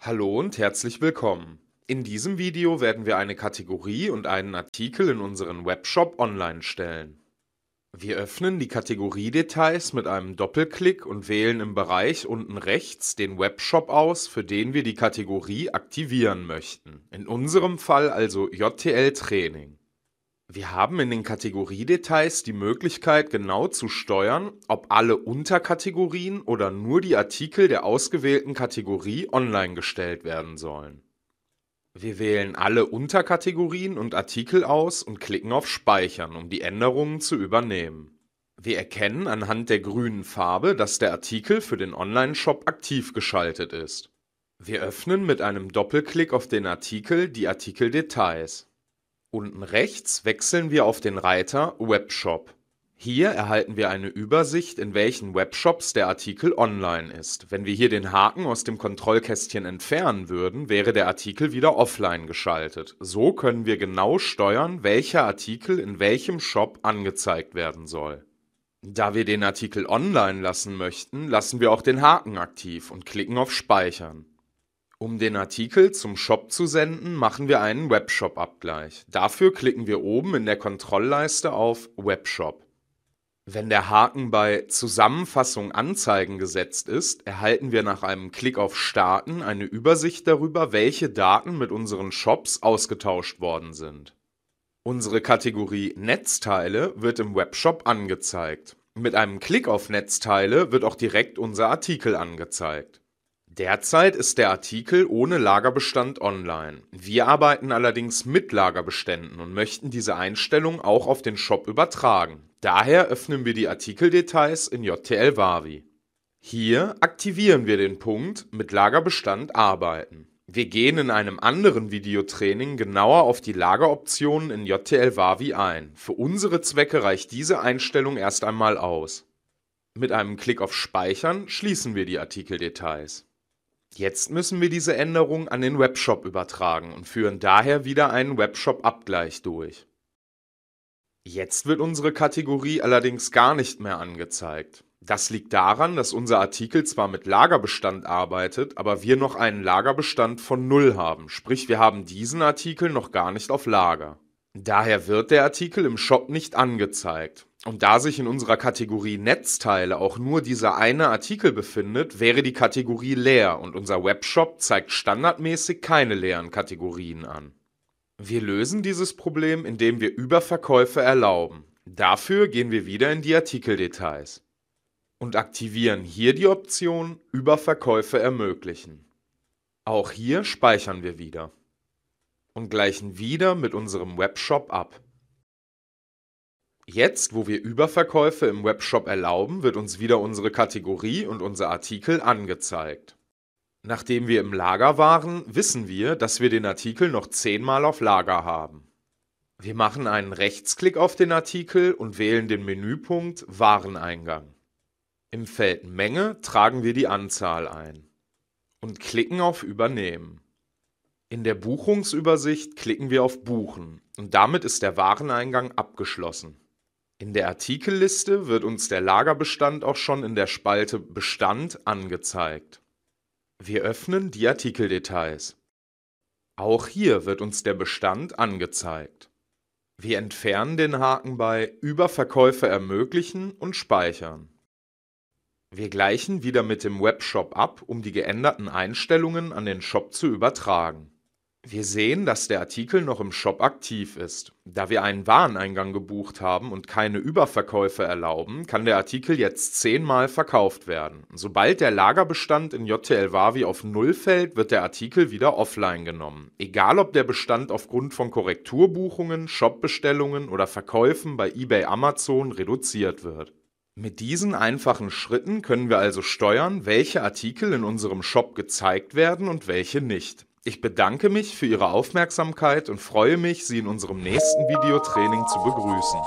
Hallo und herzlich willkommen. In diesem Video werden wir eine Kategorie und einen Artikel in unseren Webshop online stellen. Wir öffnen die Kategoriedetails mit einem Doppelklick und wählen im Bereich unten rechts den Webshop aus, für den wir die Kategorie aktivieren möchten. In unserem Fall also JTL Training. Wir haben in den Kategoriedetails die Möglichkeit genau zu steuern, ob alle Unterkategorien oder nur die Artikel der ausgewählten Kategorie online gestellt werden sollen. Wir wählen alle Unterkategorien und Artikel aus und klicken auf Speichern, um die Änderungen zu übernehmen. Wir erkennen anhand der grünen Farbe, dass der Artikel für den Online-Shop aktiv geschaltet ist. Wir öffnen mit einem Doppelklick auf den Artikel die Artikeldetails. Unten rechts wechseln wir auf den Reiter Webshop. Hier erhalten wir eine Übersicht, in welchen Webshops der Artikel online ist. Wenn wir hier den Haken aus dem Kontrollkästchen entfernen würden, wäre der Artikel wieder offline geschaltet. So können wir genau steuern, welcher Artikel in welchem Shop angezeigt werden soll. Da wir den Artikel online lassen möchten, lassen wir auch den Haken aktiv und klicken auf Speichern. Um den Artikel zum Shop zu senden, machen wir einen Webshop-Abgleich. Dafür klicken wir oben in der Kontrollleiste auf Webshop. Wenn der Haken bei Zusammenfassung anzeigen gesetzt ist, erhalten wir nach einem Klick auf Starten eine Übersicht darüber, welche Daten mit unseren Shops ausgetauscht worden sind. Unsere Kategorie Netzteile wird im Webshop angezeigt. Mit einem Klick auf Netzteile wird auch direkt unser Artikel angezeigt. Derzeit ist der Artikel ohne Lagerbestand online. Wir arbeiten allerdings mit Lagerbeständen und möchten diese Einstellung auch auf den Shop übertragen. Daher öffnen wir die Artikeldetails in JTL Wavi. Hier aktivieren wir den Punkt mit Lagerbestand arbeiten. Wir gehen in einem anderen Videotraining genauer auf die Lageroptionen in JTL Wavi ein. Für unsere Zwecke reicht diese Einstellung erst einmal aus. Mit einem Klick auf Speichern schließen wir die Artikeldetails. Jetzt müssen wir diese Änderung an den Webshop übertragen und führen daher wieder einen Webshop-Abgleich durch. Jetzt wird unsere Kategorie allerdings gar nicht mehr angezeigt. Das liegt daran, dass unser Artikel zwar mit Lagerbestand arbeitet, aber wir noch einen Lagerbestand von null haben, sprich wir haben diesen Artikel noch gar nicht auf Lager. Daher wird der Artikel im Shop nicht angezeigt. Und da sich in unserer Kategorie Netzteile auch nur dieser eine Artikel befindet, wäre die Kategorie leer und unser Webshop zeigt standardmäßig keine leeren Kategorien an. Wir lösen dieses Problem, indem wir Überverkäufe erlauben. Dafür gehen wir wieder in die Artikeldetails und aktivieren hier die Option Überverkäufe ermöglichen. Auch hier speichern wir wieder und gleichen wieder mit unserem Webshop ab. Jetzt, wo wir Überverkäufe im Webshop erlauben, wird uns wieder unsere Kategorie und unser Artikel angezeigt. Nachdem wir im Lager waren, wissen wir, dass wir den Artikel noch zehnmal auf Lager haben. Wir machen einen Rechtsklick auf den Artikel und wählen den Menüpunkt Wareneingang. Im Feld Menge tragen wir die Anzahl ein und klicken auf Übernehmen. In der Buchungsübersicht klicken wir auf Buchen und damit ist der Wareneingang abgeschlossen. In der Artikelliste wird uns der Lagerbestand auch schon in der Spalte Bestand angezeigt. Wir öffnen die Artikeldetails. Auch hier wird uns der Bestand angezeigt. Wir entfernen den Haken bei Überverkäufe ermöglichen und speichern. Wir gleichen wieder mit dem Webshop ab, um die geänderten Einstellungen an den Shop zu übertragen. Wir sehen, dass der Artikel noch im Shop aktiv ist. Da wir einen Wareneingang gebucht haben und keine Überverkäufe erlauben, kann der Artikel jetzt zehnmal verkauft werden. Sobald der Lagerbestand in JTL Wavi auf Null fällt, wird der Artikel wieder offline genommen. Egal ob der Bestand aufgrund von Korrekturbuchungen, Shopbestellungen oder Verkäufen bei eBay Amazon reduziert wird. Mit diesen einfachen Schritten können wir also steuern, welche Artikel in unserem Shop gezeigt werden und welche nicht. Ich bedanke mich für Ihre Aufmerksamkeit und freue mich, Sie in unserem nächsten Videotraining zu begrüßen.